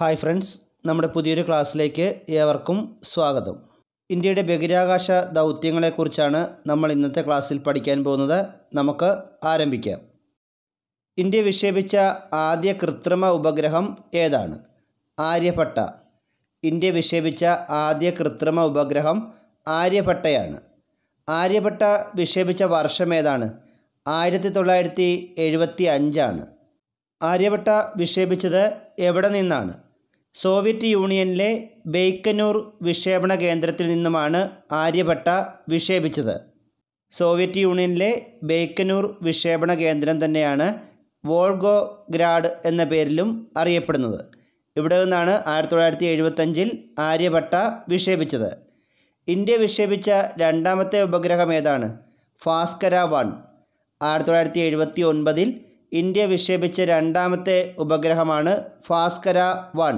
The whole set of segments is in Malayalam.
ഹായ് ഫ്രണ്ട്സ് നമ്മുടെ പുതിയൊരു ക്ലാസ്സിലേക്ക് ഏവർക്കും സ്വാഗതം ഇന്ത്യയുടെ ബഹിരാകാശ ദൗത്യങ്ങളെക്കുറിച്ചാണ് നമ്മൾ ഇന്നത്തെ ക്ലാസ്സിൽ പഠിക്കാൻ പോകുന്നത് നമുക്ക് ആരംഭിക്കാം ഇന്ത്യ വിക്ഷേപിച്ച ആദ്യ കൃത്രിമ ഉപഗ്രഹം ഏതാണ് ആര്യഭട്ട ഇന്ത്യ വിക്ഷേപിച്ച ആദ്യ കൃത്രിമ ഉപഗ്രഹം ആര്യഭട്ടയാണ് ആര്യഭട്ട വിക്ഷേപിച്ച വർഷം ഏതാണ് ആയിരത്തി തൊള്ളായിരത്തി എഴുപത്തി അഞ്ചാണ് ആര്യഭട്ട വിക്ഷേപിച്ചത് എവിടെ നിന്നാണ് സോവിയറ്റ് യൂണിയനിലെ ബെയ്ക്കനൂർ വിക്ഷേപണ കേന്ദ്രത്തിൽ നിന്നുമാണ് ആര്യഭട്ട വിക്ഷേപിച്ചത് സോവിയറ്റ് യൂണിയനിലെ ബെയ്ക്കനൂർ വിക്ഷേപണ കേന്ദ്രം തന്നെയാണ് വോൾഗോഗ്രാഡ് എന്ന പേരിലും അറിയപ്പെടുന്നത് ഇവിടെ നിന്നാണ് ആയിരത്തി തൊള്ളായിരത്തി എഴുപത്തഞ്ചിൽ ആര്യഭട്ട വിക്ഷേപിച്ചത് ഇന്ത്യ വിക്ഷേപിച്ച രണ്ടാമത്തെ ഉപഗ്രഹം ഏതാണ് ഫാസ്കര വൺ ആയിരത്തി തൊള്ളായിരത്തി എഴുപത്തി ഒൻപതിൽ ഇന്ത്യ വിക്ഷേപിച്ച രണ്ടാമത്തെ ഉപഗ്രഹമാണ് ഫാസ്കര വൺ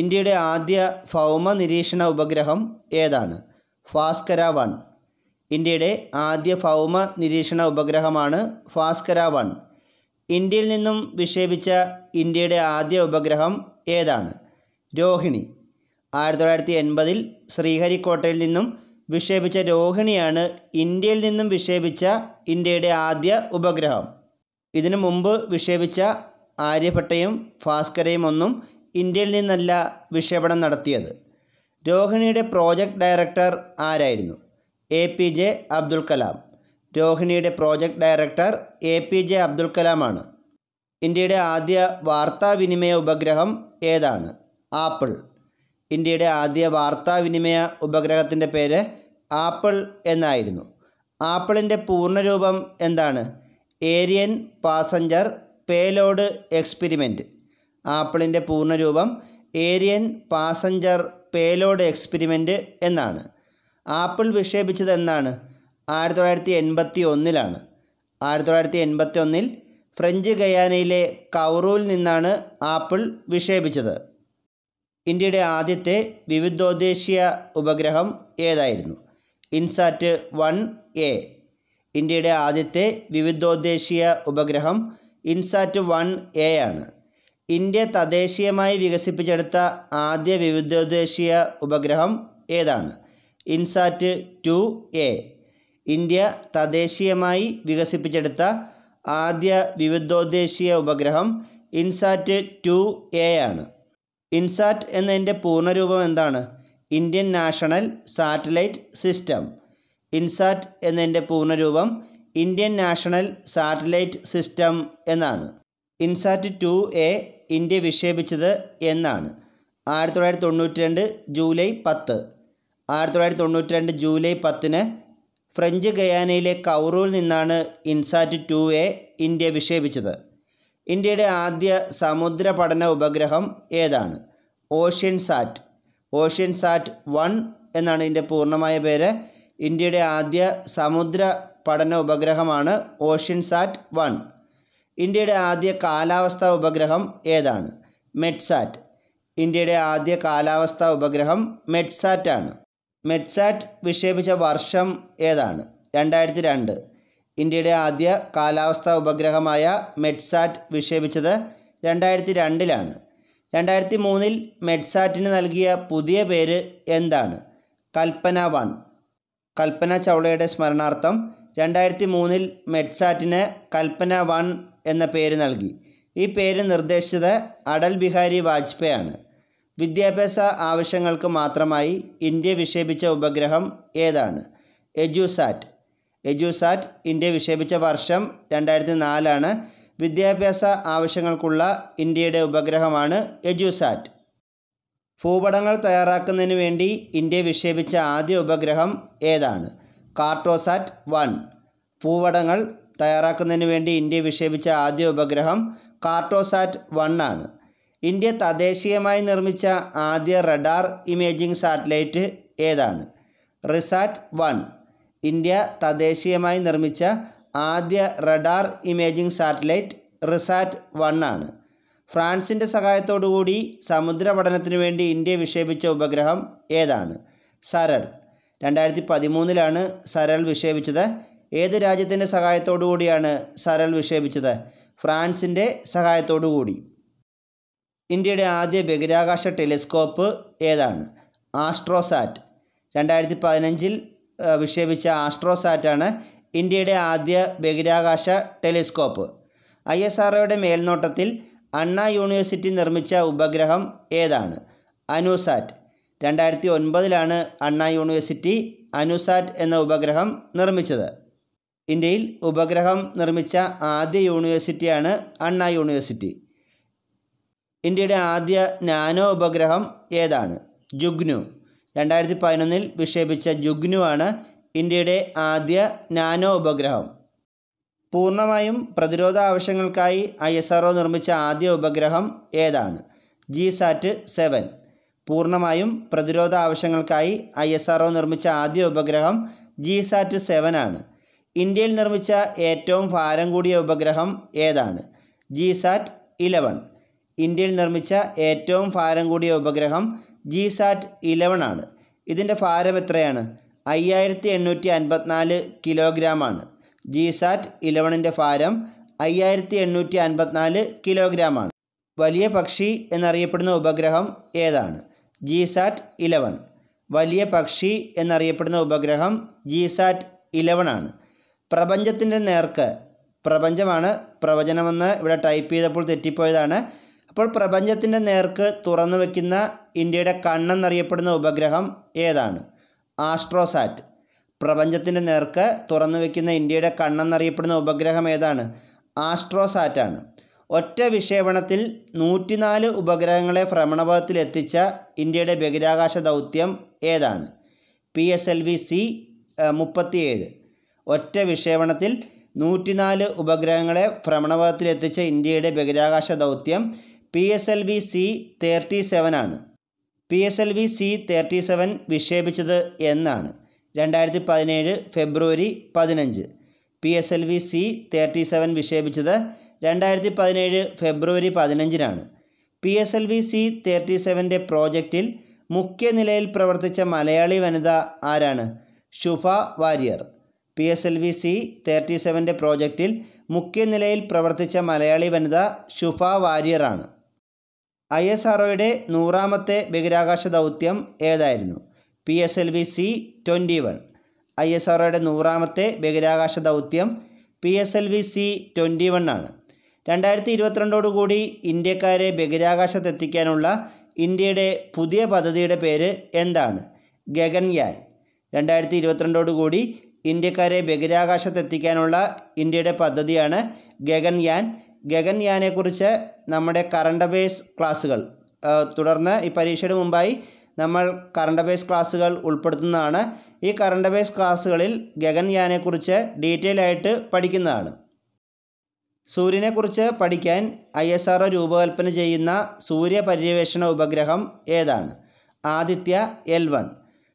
ഇന്ത്യയുടെ ആദ്യ ഭൗമ നിരീക്ഷണ ഉപഗ്രഹം ഏതാണ് ഫാസ്കര വൺ ഇന്ത്യയുടെ ആദ്യ ഭൗമ നിരീക്ഷണ ഉപഗ്രഹമാണ് ഫാസ്കര വൺ ഇന്ത്യയിൽ നിന്നും വിക്ഷേപിച്ച ഇന്ത്യയുടെ ആദ്യ ഉപഗ്രഹം ഏതാണ് രോഹിണി ആയിരത്തി തൊള്ളായിരത്തി എൺപതിൽ ശ്രീഹരിക്കോട്ടയിൽ നിന്നും വിക്ഷേപിച്ച രോഹിണിയാണ് ഇന്ത്യയിൽ നിന്നും വിക്ഷേപിച്ച ഇന്ത്യയുടെ ആദ്യ ഉപഗ്രഹം ഇതിനു മുമ്പ് വിക്ഷേപിച്ച ആര്യഭട്ടയും ഭാസ്കരയും ഒന്നും ഇന്ത്യയിൽ നിന്നല്ല വിക്ഷേപണം നടത്തിയത് രോഹിണിയുടെ പ്രോജക്റ്റ് ഡയറക്ടർ ആരായിരുന്നു A P J Abdul Kalam രോഹിണിയുടെ project director A P J Abdul കലാമാണ് ഇന്ത്യയുടെ ആദ്യ വാർത്താവിനിമയ ഉപഗ്രഹം ഏതാണ് ആപ്പിൾ ഇന്ത്യയുടെ ആദ്യ വാർത്താവിനിമയ ഉപഗ്രഹത്തിൻ്റെ പേര് ആപ്പിൾ എന്നായിരുന്നു ആപ്പിളിൻ്റെ പൂർണ്ണരൂപം എന്താണ് ഏരിയൻ പാസഞ്ചർ പേലോഡ് എക്സ്പെരിമെൻറ്റ് ആപ്പിളിൻ്റെ പൂർണ്ണരൂപം ഏരിയൻ പാസഞ്ചർ പേലോഡ് എക്സ്പെരിമെൻ്റ് എന്നാണ് ആപ്പിൾ വിക്ഷേപിച്ചത് എന്നാണ് ആയിരത്തി തൊള്ളായിരത്തി എൺപത്തി ഒന്നിലാണ് ആയിരത്തി തൊള്ളായിരത്തി എൺപത്തി ഒന്നിൽ ഫ്രഞ്ച് ഗയാനയിലെ കൗറൂവിൽ നിന്നാണ് ആപ്പിൾ വിക്ഷേപിച്ചത് ഇന്ത്യയുടെ ആദ്യത്തെ വിവിധോദ്ദേശീയ ഉപഗ്രഹം ഏതായിരുന്നു ഇൻസാറ്റ് വൺ എ ഇന്ത്യയുടെ ആദ്യത്തെ വിവിധോദ്ദേശീയ ഉപഗ്രഹം ഇൻസാറ്റ് വൺ എ ആണ് ഇന്ത്യ തദ്ദേശീയമായി വികസിപ്പിച്ചെടുത്ത ആദ്യ വിവിധോദ്ദേശീയ ഉപഗ്രഹം ഏതാണ് ഇൻസാറ്റ് ടു എ ഇന്ത്യ തദ്ദേശീയമായി വികസിപ്പിച്ചെടുത്ത ആദ്യ വിവിധോദ്ദേശീയ ഉപഗ്രഹം ഇൻസാറ്റ് ടു എ ആണ് ഇൻസാറ്റ് എന്നതിൻ്റെ പൂർണ്ണരൂപം എന്താണ് Indian national satellite system INSAT എന്നതിൻ്റെ പൂർണ്ണരൂപം ഇന്ത്യൻ നാഷണൽ സാറ്റലൈറ്റ് സിസ്റ്റം എന്നാണ് ഇൻസാറ്റ് ടു എ ഇന്ത്യ വിക്ഷേപിച്ചത് എന്നാണ് ആയിരത്തി തൊള്ളായിരത്തി തൊണ്ണൂറ്റി രണ്ട് ജൂലൈ പത്ത് ആയിരത്തി തൊള്ളായിരത്തി തൊണ്ണൂറ്റി രണ്ട് ജൂലൈ പത്തിന് ഫ്രഞ്ച് ഗയാനയിലെ കൗറൂൽ നിന്നാണ് ഇൻസാറ്റ് ടു എ ഇന്ത്യ വിക്ഷേപിച്ചത് ഇന്ത്യയുടെ ആദ്യ സമുദ്ര പഠന ഉപഗ്രഹം ഏതാണ് Oceansat Oceansat one എന്നാണ് ഇതിൻ്റെ പൂർണ്ണമായ പേര് ഇന്ത്യയുടെ ആദ്യ സമുദ്ര പഠന ഉപഗ്രഹമാണ് ഓഷ്യൻ സാറ്റ് വൺ ഇന്ത്യയുടെ ആദ്യ കാലാവസ്ഥാ ഉപഗ്രഹം ഏതാണ് മെഡ്സാറ്റ് ഇന്ത്യയുടെ ആദ്യ കാലാവസ്ഥാ ഉപഗ്രഹം മെറ്റ്സാറ്റ് ആണ് മെഡ്സാറ്റ് വിക്ഷേപിച്ച വർഷം ഏതാണ് രണ്ടായിരത്തി രണ്ട് ഇന്ത്യയുടെ ആദ്യ കാലാവസ്ഥാ ഉപഗ്രഹമായ മെഡ്സാറ്റ് വിക്ഷേപിച്ചത് രണ്ടായിരത്തി രണ്ടിലാണ് രണ്ടായിരത്തി മൂന്നിൽ മെഡ്സാറ്റിന് നൽകിയ പുതിയ പേര് എന്താണ് കൽപ്പന വൺ കൽപ്പന ചൗളയുടെ സ്മരണാർത്ഥം രണ്ടായിരത്തി മൂന്നിൽ മെഡ്സാറ്റിന് കൽപ്പന വൺ എന്ന പേര് നൽകി ഈ പേര് നിർദ്ദേശിച്ചത് അടൽ ബിഹാരി വാജ്പേയി ആണ് വിദ്യാഭ്യാസ ആവശ്യങ്ങൾക്ക് മാത്രമായി ഇന്ത്യ വിക്ഷേപിച്ച ഉപഗ്രഹം ഏതാണ് എജുസാറ്റ് എജുസാറ്റ് ഇന്ത്യ വിക്ഷേപിച്ച വർഷം രണ്ടായിരത്തി നാലാണ് വിദ്യാഭ്യാസ ആവശ്യങ്ങൾക്കുള്ള ഇന്ത്യയുടെ ഉപഗ്രഹമാണ് എജുസാറ്റ് ഭൂപടങ്ങൾ തയ്യാറാക്കുന്നതിന് വേണ്ടി ഇന്ത്യ വിക്ഷേപിച്ച ആദ്യ ഉപഗ്രഹം ഏതാണ് കാർട്ടോസാറ്റ് വൺ ഭൂപടങ്ങൾ തയ്യാറാക്കുന്നതിന് വേണ്ടി ഇന്ത്യ വിക്ഷേപിച്ച ആദ്യ ഉപഗ്രഹം കാർട്ടോസാറ്റ് വൺ ആണ് ഇന്ത്യ തദ്ദേശീയമായി നിർമ്മിച്ച ആദ്യ റഡാർ ഇമേജിംഗ് സാറ്റലൈറ്റ് ഏതാണ് റിസാറ്റ് വൺ ഇന്ത്യ തദ്ദേശീയമായി നിർമ്മിച്ച ആദ്യ radar imaging satellite RISAT one ആണ് ഫ്രാൻസിൻ്റെ സഹായത്തോടുകൂടി സമുദ്ര പഠനത്തിനു വേണ്ടി ഇന്ത്യ വിക്ഷേപിച്ച ഉപഗ്രഹം ഏതാണ് സരൾ രണ്ടായിരത്തി പതിമൂന്നിലാണ് സരൾ വിക്ഷേപിച്ചത് ഏത് രാജ്യത്തിൻ്റെ സഹായത്തോടു കൂടിയാണ് സരൽ വിക്ഷേപിച്ചത് ഫ്രാൻസിൻ്റെ സഹായത്തോടു കൂടി ഇന്ത്യയുടെ ആദ്യ ബഹിരാകാശ ടെലിസ്കോപ്പ് ഏതാണ് ആസ്ട്രോസാറ്റ് രണ്ടായിരത്തി പതിനഞ്ചിൽ വിക്ഷേപിച്ച ആസ്ട്രോസാറ്റാണ് ഇന്ത്യയുടെ ആദ്യ ബഹിരാകാശ ടെലിസ്കോപ്പ് ഐ എസ് ആർഒയുടെ മേൽനോട്ടത്തിൽ അണ്ണ യൂണിവേഴ്സിറ്റി നിർമ്മിച്ച ഉപഗ്രഹം ഏതാണ് അനുസാറ്റ് രണ്ടായിരത്തി ഒൻപതിലാണ് അണ്ണ യൂണിവേഴ്സിറ്റി അനുസാറ്റ് എന്ന ഉപഗ്രഹം നിർമ്മിച്ചത് ഇന്ത്യയിൽ ഉപഗ്രഹം നിർമ്മിച്ച ആദ്യ യൂണിവേഴ്സിറ്റിയാണ് അണ്ണാ യൂണിവേഴ്സിറ്റി ഇന്ത്യയുടെ ആദ്യ നാനോ ഉപഗ്രഹം ഏതാണ് ജുഗ്നു രണ്ടായിരത്തി പതിനൊന്നിൽ വിക്ഷേപിച്ച ജുഗ്നു ആണ് ഇന്ത്യയുടെ ആദ്യ നാനോ ഉപഗ്രഹം പൂർണ്ണമായും പ്രതിരോധ ആവശ്യങ്ങൾക്കായി ഐ എസ് ആർ നിർമ്മിച്ച ആദ്യ ഉപഗ്രഹം ഏതാണ് ജി സാറ്റ് സെവൻ പൂർണ്ണമായും പ്രതിരോധ ആവശ്യങ്ങൾക്കായി ഐ എസ് ആർ നിർമ്മിച്ച ആദ്യ ഉപഗ്രഹം ജി സാറ്റ് സെവൻ ആണ് ഇന്ത്യയിൽ നിർമ്മിച്ച ഏറ്റവും ഭാരം കൂടിയ ഉപഗ്രഹം ഏതാണ് ജിസാറ്റ് ഇലവൺ ഇന്ത്യയിൽ നിർമ്മിച്ച ഏറ്റവും ഭാരം കൂടിയ ഉപഗ്രഹം ജിസാറ്റ് ഇലവൺ ആണ് ഇതിൻ്റെ ഭാരം എത്രയാണ് അയ്യായിരത്തി എണ്ണൂറ്റി അൻപത്തിനാല് ജി സാറ്റ് ഇലവണിൻ്റെ ഭാരം അയ്യായിരത്തി എണ്ണൂറ്റി അൻപത്തിനാല് ആണ് വലിയ പക്ഷി എന്നറിയപ്പെടുന്ന ഉപഗ്രഹം ഏതാണ് ജിസാറ്റ് ഇലവൺ വലിയ പക്ഷി എന്നറിയപ്പെടുന്ന ഉപഗ്രഹം ജിസാറ്റ് ഇലവൺ ആണ് പ്രപഞ്ചത്തിൻ്റെ നേർക്ക് പ്രപഞ്ചമാണ് പ്രവചനമെന്ന് ഇവിടെ ടൈപ്പ് ചെയ്തപ്പോൾ തെറ്റിപ്പോയതാണ് അപ്പോൾ പ്രപഞ്ചത്തിൻ്റെ നേർക്ക് തുറന്നു വയ്ക്കുന്ന ഇന്ത്യയുടെ കണ്ണെന്നറിയപ്പെടുന്ന ഉപഗ്രഹം ഏതാണ് ആസ്ട്രോസാറ്റ് പ്രപഞ്ചത്തിൻ്റെ നേർക്ക് തുറന്നു വയ്ക്കുന്ന ഇന്ത്യയുടെ കണ്ണെന്നറിയപ്പെടുന്ന ഉപഗ്രഹം ഏതാണ് ആസ്ട്രോസാറ്റാണ് ഒറ്റ വിക്ഷേപണത്തിൽ നൂറ്റിനാല് ഉപഗ്രഹങ്ങളെ ഭ്രമണപഥത്തിൽ എത്തിച്ച ഇന്ത്യയുടെ ബഹിരാകാശ ദൗത്യം ഏതാണ് P S L V C മുപ്പത്തിയേഴ് ഒറ്റ വിക്ഷേപണത്തിൽ നൂറ്റിനാല് ഉപഗ്രഹങ്ങളെ ഭ്രമണപഥത്തിലെത്തിച്ച ഇന്ത്യയുടെ ബഹിരാകാശ ദൗത്യം P S L V C thirty ആണ് P S L V C thirty seven വിക്ഷേപിച്ചത് എന്നാണ് രണ്ടായിരത്തി പതിനേഴ് ഫെബ്രുവരി പതിനഞ്ച് P S L V C thirty seven വിക്ഷേപിച്ചത് രണ്ടായിരത്തി പതിനേഴ് ഫെബ്രുവരി പതിനഞ്ചിനാണ് P S L V C thirty സെവൻ്റെ പ്രോജക്റ്റിൽ മുഖ്യ നിലയിൽ പ്രവർത്തിച്ച മലയാളി വനിത ആരാണ് Shubha Warrier P S L V C thirty സെവൻ്റെ പ്രോജക്റ്റിൽ മുഖ്യ നിലയിൽ പ്രവർത്തിച്ച മലയാളി വനിത ശുഭ വാര്യറാണ് ഐ എസ് ആർഒയുടെ നൂറാമത്തെ ബഹിരാകാശ ദൗത്യം ഏതായിരുന്നു P S L V C twenty one I S ആർഒയുടെ നൂറാമത്തെ ബഹിരാകാശ ദൗത്യം P S L V C twenty one ആണ് രണ്ടായിരത്തി ഇരുപത്തിരണ്ടോടുകൂടി ഇന്ത്യക്കാരെ ബഹിരാകാശത്തെത്തിക്കാനുള്ള ഇന്ത്യയുടെ പുതിയ പദ്ധതിയുടെ പേര് എന്താണ് ഗഗൻയാൻ രണ്ടായിരത്തി ഇരുപത്തിരണ്ടോടുകൂടി ഇന്ത്യക്കാരെ ബഹിരാകാശത്തെത്തിക്കാനുള്ള ഇന്ത്യയുടെ പദ്ധതിയാണ് ഗഗൻയാൻ ഗഗൻയാനെക്കുറിച്ച് നമ്മുടെ കറണ്ട് അഫയേഴ്സ് ക്ലാസ്സുകൾ തുടർന്ന് ഈ പരീക്ഷയുടെ മുമ്പായി നമ്മൾ കറണ്ട് അഫയേഴ്സ് ക്ലാസ്സുകൾ ഉൾപ്പെടുത്തുന്നതാണ് ഈ കറണ്ട് അഫയേഴ്സ് ക്ലാസ്സുകളിൽ ഗഗൻയാനെക്കുറിച്ച് ഡീറ്റെയിൽ ആയിട്ട് പഠിക്കുന്നതാണ് സൂര്യനെക്കുറിച്ച് പഠിക്കാൻ ഐ എസ് ആർ രൂപകൽപ്പന ചെയ്യുന്ന സൂര്യ പര്യവേഷണ ഉപഗ്രഹം ഏതാണ് ആദിത്യ എൽ വൺ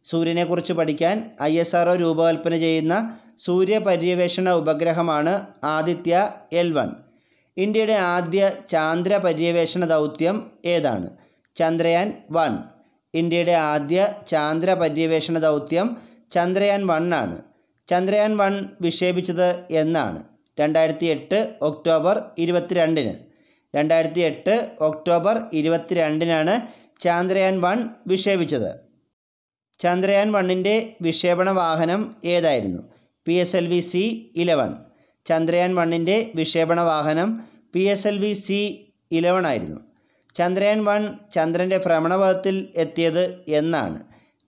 സൂര്യനെക്കുറിച്ച് പഠിക്കാൻ ഐ എസ് ആർ രൂപകൽപ്പന ചെയ്യുന്ന സൂര്യ പര്യവേഷണ ഉപഗ്രഹമാണ് ആദിത്യ എൽ വൺ ഇന്ത്യയുടെ ആദ്യ ചാന്ദ്ര പര്യവേഷണ ദൗത്യം ഏതാണ് ചന്ദ്രയാൻ വൺ ഇന്ത്യയുടെ ആദ്യ ചാന്ദ്ര പര്യവേഷണ ദൗത്യം ചന്ദ്രയാൻ വൺ ആണ് ചന്ദ്രയാൻ വൺ വിക്ഷേപിച്ചത് എന്നാണ് രണ്ടായിരത്തി എട്ട് ഒക്ടോബർ ഇരുപത്തിരണ്ടിന് രണ്ടായിരത്തി എട്ട് ഒക്ടോബർ ഇരുപത്തിരണ്ടിനാണ് ചാന്ദ്രയാൻ വൺ വിക്ഷേപിച്ചത് ചന്ദ്രയാൻ വണ്ണിൻ്റെ വിക്ഷേപണ വാഹനം ഏതായിരുന്നു P S L V C eleven Chandrayaan വണ്ണിൻ്റെ വിക്ഷേപണ വാഹനം P S L V C eleven ആയിരുന്നു ചന്ദ്രയാൻ വൺ ചന്ദ്രൻ്റെ ഭ്രമണപഥത്തിൽ എത്തിയത് എന്നാണ്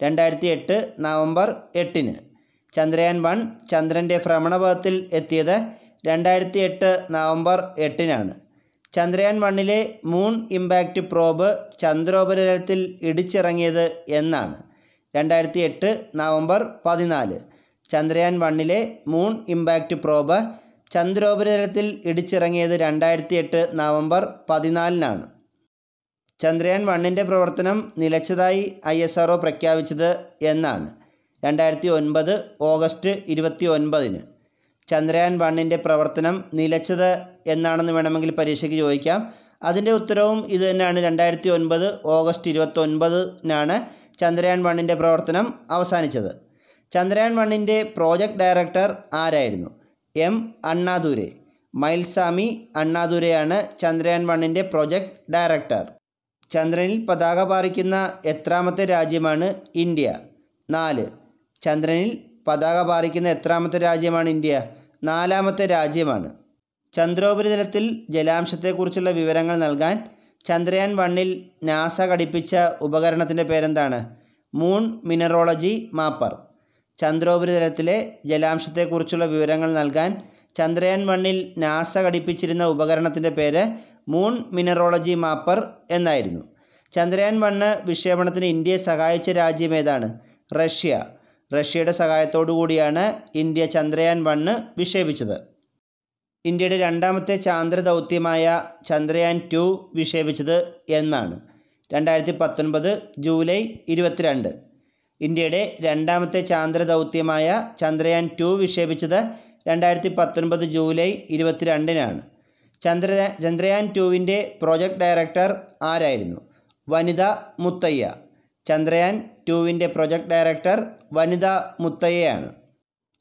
രണ്ടായിരത്തി എട്ട് നവംബർ എട്ടിന് ചന്ദ്രയാൻ വൺ ചന്ദ്രൻ്റെ ഭ്രമണപഥത്തിൽ എത്തിയത് രണ്ടായിരത്തി എട്ട് നവംബർ എട്ടിനാണ് ചന്ദ്രയാൻ വണ്ണിലെ മൂൺ ഇമ്പാക്റ്റ് പ്രോബ് ചന്ദ്രോപരിതലത്തിൽ ഇടിച്ചിറങ്ങിയത് എന്നാണ് രണ്ടായിരത്തി എട്ട് നവംബർ പതിനാല് ചന്ദ്രയാൻ വണ്ണിലെ മൂൺ ഇമ്പാക്റ്റ് പ്രോബ് ചന്ദ്രോപരിതലത്തിൽ ഇടിച്ചിറങ്ങിയത് രണ്ടായിരത്തി എട്ട് നവംബർ പതിനാലിനാണ് ചന്ദ്രയാൻ വണ്ണിൻ്റെ പ്രവർത്തനം നിലച്ചതായി ഐ എസ് ആർ പ്രഖ്യാപിച്ചത് എന്നാണ് രണ്ടായിരത്തി ഒൻപത് ഓഗസ്റ്റ് ഇരുപത്തി ഒൻപതിന് ചന്ദ്രയാൻ വണ്ണിൻ്റെ പ്രവർത്തനം നിലച്ചത് എന്നാണെന്ന് വേണമെങ്കിൽ പരീക്ഷയ്ക്ക് ചോദിക്കാം അതിൻ്റെ ഉത്തരവും ഇത് തന്നെയാണ് രണ്ടായിരത്തി ഒൻപത് ഓഗസ്റ്റ് ഇരുപത്തൊൻപതിനാണ് ചന്ദ്രയാൻ വണ്ണിൻ്റെ പ്രവർത്തനം അവസാനിച്ചത് ചന്ദ്രയാൻ വണ്ണിൻ്റെ പ്രോജക്റ്റ് ഡയറക്ടർ ആരായിരുന്നു എം അണ്ണാദൂരെ മൈൽസാമി അണ്ണാദൂരെയാണ് ചന്ദ്രയാൻ വണ്ണിൻ്റെ പ്രോജക്റ്റ് ഡയറക്ടർ ചന്ദ്രനിൽ പതാക പാറിക്കുന്ന എത്രാമത്തെ രാജ്യമാണ് ഇന്ത്യ നാല് ചന്ദ്രനിൽ പതാക പാറിക്കുന്ന എത്രാമത്തെ രാജ്യമാണ് ഇന്ത്യ നാലാമത്തെ രാജ്യമാണ് ചന്ദ്രോപരിതലത്തിൽ ജലാംശത്തെക്കുറിച്ചുള്ള വിവരങ്ങൾ നൽകാൻ ചന്ദ്രയാൻ വണ്ണിൽ നാസ ഘടിപ്പിച്ച ഉപകരണത്തിൻ്റെ പേരെന്താണ് മൂൺ മിനറോളജി മാപ്പർ ചന്ദ്രോപരിതലത്തിലെ ജലാംശത്തെക്കുറിച്ചുള്ള വിവരങ്ങൾ നൽകാൻ ചന്ദ്രയാൻ വണ്ണിൽ നാസ ഘടിപ്പിച്ചിരുന്ന ഉപകരണത്തിൻ്റെ പേര് മൂൺ മിനറോളജി മാപ്പർ എന്നായിരുന്നു ചന്ദ്രയാൻ വണ്ണ് വിക്ഷേപണത്തിന് ഇന്ത്യയെ സഹായിച്ച രാജ്യം ഏതാണ് റഷ്യ റഷ്യയുടെ സഹായത്തോടു കൂടിയാണ് ഇന്ത്യ ചന്ദ്രയാൻ വണ്ണ് വിക്ഷേപിച്ചത് ഇന്ത്യയുടെ രണ്ടാമത്തെ ചാന്ദ്ര ദൗത്യമായ ചന്ദ്രയാൻ ടു വിക്ഷേപിച്ചത് എന്നാണ് രണ്ടായിരത്തി പത്തൊൻപത് ജൂലൈ ഇരുപത്തിരണ്ട് ഇന്ത്യയുടെ രണ്ടാമത്തെ ചാന്ദ്ര ദൗത്യമായ ചന്ദ്രയാൻ ടു വിക്ഷേപിച്ചത് രണ്ടായിരത്തി പത്തൊൻപത് ജൂലൈ ഇരുപത്തിരണ്ടിനാണ് ചന്ദ്ര ചന്ദ്രയാൻ ടുവിൻ്റെ പ്രോജക്റ്റ് ഡയറക്ടർ ആരായിരുന്നു വനിത മുത്തയ്യ ചന്ദ്രയാൻ ടുവിൻ്റെ പ്രൊജക്ട് ഡയറക്ടർ വനിത മുത്തയ്യയാണ്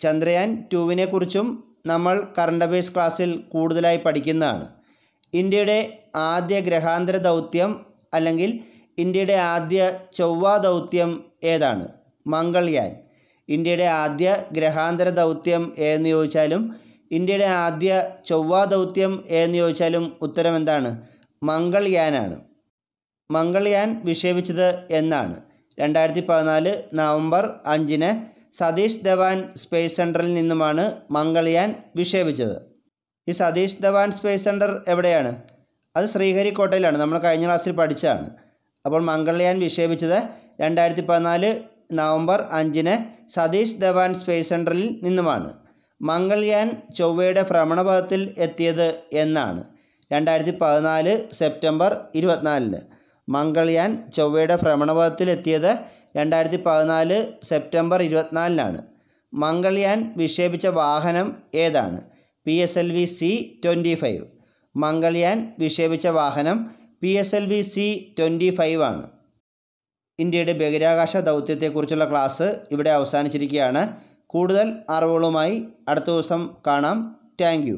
ചന്ദ്രയാൻ ടുവിനെക്കുറിച്ചും നമ്മൾ കറണ്ട് അഫയേഴ്സ് ക്ലാസ്സിൽ കൂടുതലായി പഠിക്കുന്നതാണ് ഇന്ത്യയുടെ ആദ്യ ഗ്രഹാന്തര ദൗത്യം അല്ലെങ്കിൽ ഇന്ത്യയുടെ ആദ്യ ചൊവ്വ ദൗത്യം ഏതാണ് മംഗൾയാൻ ഇന്ത്യയുടെ ആദ്യ ഗ്രഹാന്തര ദൗത്യം ഏതെന്ന് ചോദിച്ചാലും ഇന്ത്യയുടെ ആദ്യ ചൊവ്വ ദൗത്യം ഏതെന്ന് ചോദിച്ചാലും ഉത്തരം എന്താണ് മംഗൾയാനാണ് മംഗൾയാൻ വിക്ഷേപിച്ചത് എന്നാണ് രണ്ടായിരത്തി പതിനാല് നവംബർ അഞ്ചിന് സതീഷ് ധവാൻ സ്പേസ് സെൻറ്ററിൽ നിന്നുമാണ് മംഗൾയാൻ വിക്ഷേപിച്ചത് ഈ സതീഷ് ധവാൻ സ്പേസ് സെൻറ്റർ എവിടെയാണ് അത് ശ്രീഹരിക്കോട്ടയിലാണ് നമ്മൾ കഴിഞ്ഞ ക്ലാസ്സിൽ പഠിച്ചതാണ് അപ്പോൾ മംഗൾയാൻ വിക്ഷേപിച്ചത് രണ്ടായിരത്തി പതിനാല് നവംബർ അഞ്ചിന് സതീഷ് ധവാൻ സ്പേസ് സെൻറ്ററിൽ നിന്നുമാണ് മംഗൾയാൻ ചൊവ്വയുടെ ഭ്രമണപഥത്തിൽ എത്തിയത് എന്നാണ് രണ്ടായിരത്തി പതിനാല് സെപ്റ്റംബർ ഇരുപത്തിനാലിന് മംഗൾയാൻ ചൊവ്വയുടെ ഭ്രമണപഥത്തിൽ എത്തിയത് രണ്ടായിരത്തി പതിനാല് സെപ്റ്റംബർ ഇരുപത്തിനാലിനാണ് മംഗൾയാൻ വിക്ഷേപിച്ച വാഹനം ഏതാണ് P S L V C twenty five Mangalyaan വിക്ഷേപിച്ച വാഹനം P S L V C twenty five ആണ് ഇന്ത്യയുടെ ബഹിരാകാശ ദൗത്യത്തെക്കുറിച്ചുള്ള ക്ലാസ് ഇവിടെ അവസാനിച്ചിരിക്കുകയാണ് കൂടുതൽ അറിവുകളുമായി അടുത്ത ദിവസം കാണാം താങ്ക്